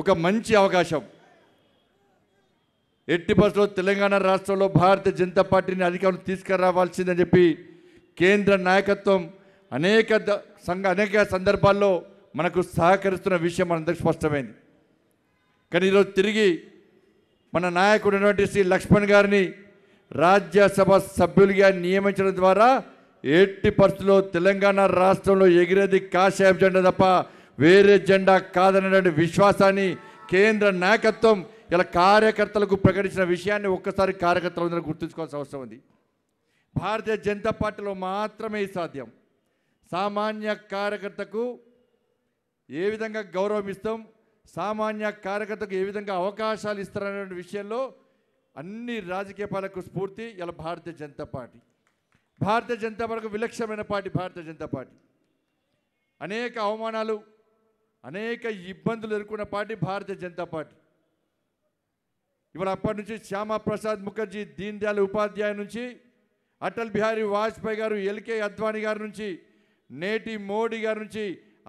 ఒక మంచి అవకాశం ఎట్టి బస్సులో తెలంగాణ రాష్ట్రంలో భారతీయ జనతా పార్టీని అధికారం తీసుకురావాల్సిందని చెప్పి కేంద్ర నాయకత్వం అనేక సంఘ అనేక సందర్భాల్లో మనకు సహకరిస్తున్న విషయం మనందరికి స్పష్టమైంది కానీ ఈరోజు తిరిగి మన నాయకుడు శ్రీ లక్ష్మణ్ గారిని రాజ్యసభ సభ్యులుగా నియమించడం ద్వారా ఎట్టి పరిస్థితుల్లో తెలంగాణ రాష్ట్రంలో ఎగిరేది కాషాయం జెండా తప్ప వేరే జెండా కాదనేటువంటి విశ్వాసాన్ని కేంద్ర నాయకత్వం ఇలా కార్యకర్తలకు ప్రకటించిన విషయాన్ని ఒక్కసారి కార్యకర్తలందరూ గుర్తుంచుకోవాల్సిన అవసరం ఉంది భారతీయ జనతా పార్టీలో మాత్రమే సాధ్యం సామాన్య కార్యకర్తకు ఏ విధంగా గౌరవం ఇస్తాం సామాన్య కార్యకర్తకు ఏ విధంగా అవకాశాలు ఇస్తారనే విషయంలో అన్ని రాజకీయ పాలకు స్ఫూర్తి ఇలా భారతీయ జనతా పార్టీ భారతీయ జనతా పార్టీకి విలక్షణమైన పార్టీ భారతీయ జనతా పార్టీ అనేక అవమానాలు అనేక ఇబ్బందులు ఎదుర్కొన్న పార్టీ భారతీయ జనతా పార్టీ ఇవాళ అప్పటి నుంచి శ్యామాప్రసాద్ ముఖర్జీ దీన్ దయాళ ఉపాధ్యాయ నుంచి అటల్ బిహారీ వాజ్పేయి గారు ఎల్కే అద్వానీ గారి నుంచి నేటి మోడీ గారి నుంచి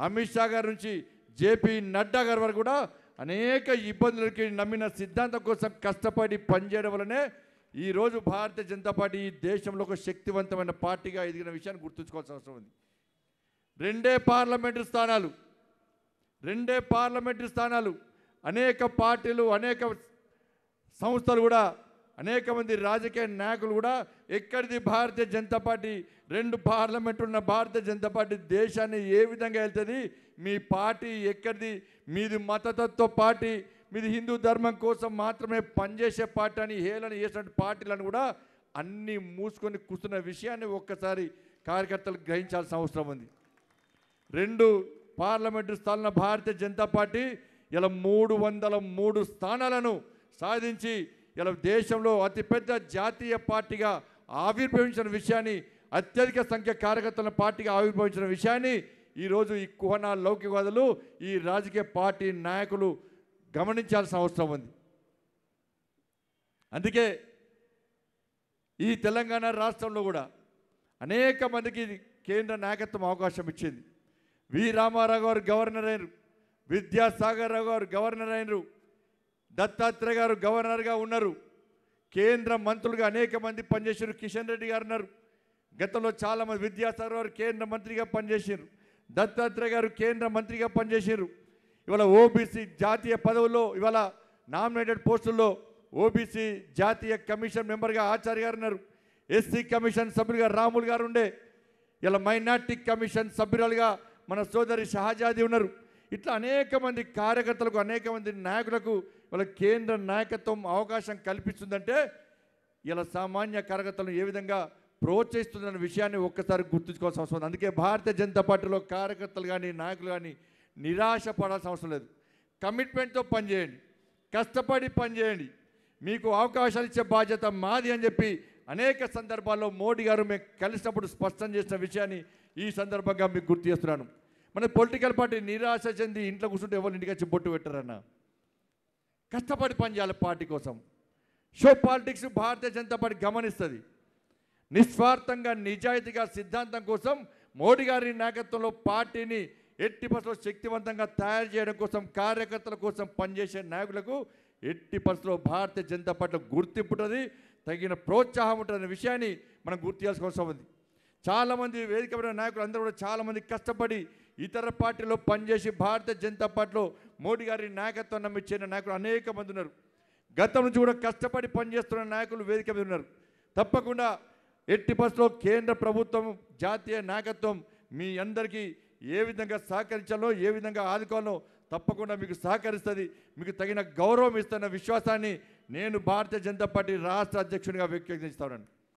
అమిత్ షా గారి నుంచి జేపీ నడ్డా గారి వరకు కూడా అనేక ఇబ్బందులకి నమ్మిన సిద్ధాంతం కోసం కష్టపడి పనిచేయడం వల్లనే ఈరోజు భారతీయ జనతా పార్టీ ఈ దేశంలో ఒక శక్తివంతమైన పార్టీగా ఎదిగిన విషయాన్ని గుర్తుంచుకోవాల్సిన అవసరం ఉంది రెండే పార్లమెంటు స్థానాలు రెండే పార్లమెంటు స్థానాలు అనేక పార్టీలు అనేక సంస్థలు కూడా అనేక మంది రాజకీయ నాయకులు కూడా ఎక్కడిది భారతీయ జనతా పార్టీ రెండు పార్లమెంట్ ఉన్న భారతీయ జనతా పార్టీ దేశాన్ని ఏ విధంగా వెళ్తుంది మీ పార్టీ ఎక్కడిది మీది మతతత్వ పార్టీ మీది హిందూ ధర్మం కోసం మాత్రమే పనిచేసే పార్టీ అని హేళన చేసిన పార్టీలను కూడా అన్నీ మూసుకొని కూర్చున్న విషయాన్ని ఒక్కసారి కార్యకర్తలు గ్రహించాల్సిన అవసరం ఉంది రెండు పార్లమెంటు స్థానంలో భారతీయ జనతా పార్టీ ఇలా మూడు వందల మూడు స్థానాలను సాధించి ఇలా దేశంలో అతిపెద్ద జాతీయ పార్టీగా ఆవిర్భవించిన విషయాన్ని అత్యధిక సంఖ్య కార్యకర్తల పార్టీగా ఆవిర్భవించిన విషయాన్ని ఈరోజు ఈ కుహనా లౌకికవాదులు ఈ రాజకీయ పార్టీ నాయకులు గమనించాల్సిన అవసరం ఉంది అందుకే ఈ తెలంగాణ రాష్ట్రంలో కూడా అనేక మందికి కేంద్ర నాయకత్వం అవకాశం ఇచ్చింది వి రామారావు గారు గవర్నర్ అయినరు విద్యాసాగర్ రావు గారు గవర్నర్ అయినరు దత్తాత్రేయ గారు గవర్నర్గా ఉన్నారు కేంద్ర మంత్రులుగా అనేక మంది పనిచేశారు కిషన్ రెడ్డి గారు ఉన్నారు గతంలో చాలామంది విద్యాసాగర్ గారు కేంద్ర మంత్రిగా పనిచేశారు దత్తాత్రేయ గారు కేంద్ర మంత్రిగా పనిచేశారు ఇవాళ ఓబీసీ జాతీయ పదవుల్లో ఇవాళ నామినేటెడ్ పోస్టుల్లో ఓబీసీ జాతీయ కమిషన్ మెంబర్గా ఆచార్య గారు ఉన్నారు ఎస్సీ కమిషన్ సభ్యులుగా రాములు గారు ఉండే ఇలా మైనార్టీ కమిషన్ సభ్యురాలుగా మన సోదరి షహజాది ఉన్నారు ఇట్లా అనేక మంది కార్యకర్తలకు అనేక మంది నాయకులకు వాళ్ళ కేంద్ర నాయకత్వం అవకాశం కల్పిస్తుందంటే ఇలా సామాన్య కార్యకర్తలను ఏ విధంగా ప్రోత్సహిస్తుందన్న విషయాన్ని ఒక్కసారి గుర్తుంచుకోవాల్సిన అవసరం ఉంది అందుకే భారతీయ జనతా పార్టీలో కార్యకర్తలు కానీ నాయకులు కానీ నిరాశ పడాల్సిన అవసరం లేదు కమిట్మెంట్తో పనిచేయండి కష్టపడి పనిచేయండి మీకు అవకాశాలు ఇచ్చే బాధ్యత మాది అని చెప్పి అనేక సందర్భాల్లో మోడీ గారు మేము కలిసినప్పుడు స్పష్టం చేసిన విషయాన్ని ఈ సందర్భంగా మీకు గుర్తు చేస్తున్నాను మన పొలిటికల్ పార్టీ నిరాశ చెంది ఇంట్లో కూర్చుంటే ఎవరు ఇంటికి వచ్చి బొట్టు పెట్టారన్న కష్టపడి పనిచేయాలి పార్టీ కోసం షో పాలిటిక్స్ భారతీయ జనతా పార్టీ గమనిస్తుంది నిస్వార్థంగా నిజాయితీగా సిద్ధాంతం కోసం మోడీ గారి నాయకత్వంలో పార్టీని ఎట్టి పరిస్థితిలో శక్తివంతంగా తయారు చేయడం కోసం కార్యకర్తల కోసం పనిచేసే నాయకులకు ఎట్టి పరిస్థితుల్లో భారతీయ జనతా పార్టీ గుర్తింపు ఉంటుంది తగిన ప్రోత్సాహం ఉంటుందనే విషయాన్ని మనం గుర్తు చేసుకోవాల్సి ఉంది చాలామంది వేదికపడిన నాయకులు అందరూ కూడా చాలామంది కష్టపడి ఇతర పార్టీలో పనిచేసి భారతీయ జనతా పార్టీలో మోడీ గారి నాయకత్వం నమ్మించిన నాయకులు అనేక మంది ఉన్నారు గతం నుంచి కూడా కష్టపడి పనిచేస్తున్న నాయకులు వేదిక మీద ఉన్నారు తప్పకుండా ఎట్టి బస్సులో కేంద్ర ప్రభుత్వం జాతీయ నాయకత్వం మీ అందరికీ ఏ విధంగా సహకరించాలో ఏ విధంగా ఆదుకోవాలో తప్పకుండా మీకు సహకరిస్తుంది మీకు తగిన గౌరవం ఇస్తున్న విశ్వాసాన్ని నేను భారతీయ జనతా పార్టీ రాష్ట్ర అధ్యక్షునిగా వ్యక్తీకరిస్తాను